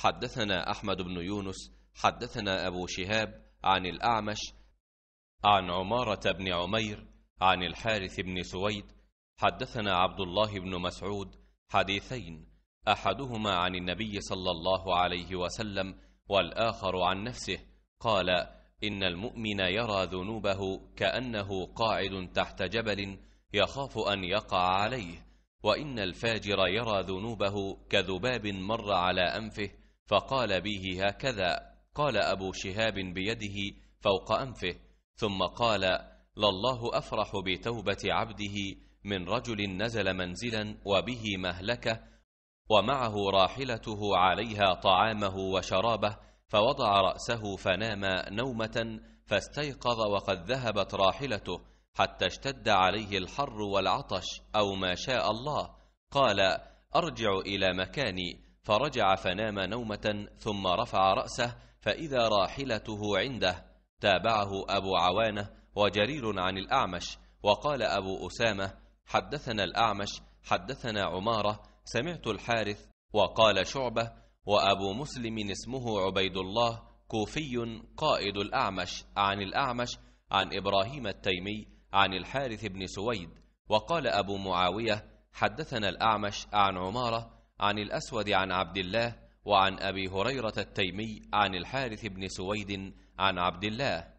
حدثنا أحمد بن يونس حدثنا أبو شهاب عن الأعمش عن عمارة بن عمير عن الحارث بن سويد حدثنا عبد الله بن مسعود حديثين أحدهما عن النبي صلى الله عليه وسلم والآخر عن نفسه قال إن المؤمن يرى ذنوبه كأنه قاعد تحت جبل يخاف أن يقع عليه وإن الفاجر يرى ذنوبه كذباب مر على أنفه فقال به هكذا قال أبو شهاب بيده فوق أنفه ثم قال لله أفرح بتوبة عبده من رجل نزل منزلا وبه مهلكة ومعه راحلته عليها طعامه وشرابه فوضع رأسه فنام نومة فاستيقظ وقد ذهبت راحلته حتى اشتد عليه الحر والعطش أو ما شاء الله قال أرجع إلى مكاني فرجع فنام نومة ثم رفع رأسه فإذا راحلته عنده تابعه أبو عوانة وجرير عن الأعمش وقال أبو أسامة حدثنا الأعمش حدثنا عمارة سمعت الحارث وقال شعبة وأبو مسلم اسمه عبيد الله كوفي قائد الأعمش عن الأعمش عن إبراهيم التيمي عن الحارث بن سويد وقال أبو معاوية حدثنا الأعمش عن عمارة عن الأسود عن عبد الله وعن أبي هريرة التيمي عن الحارث بن سويد عن عبد الله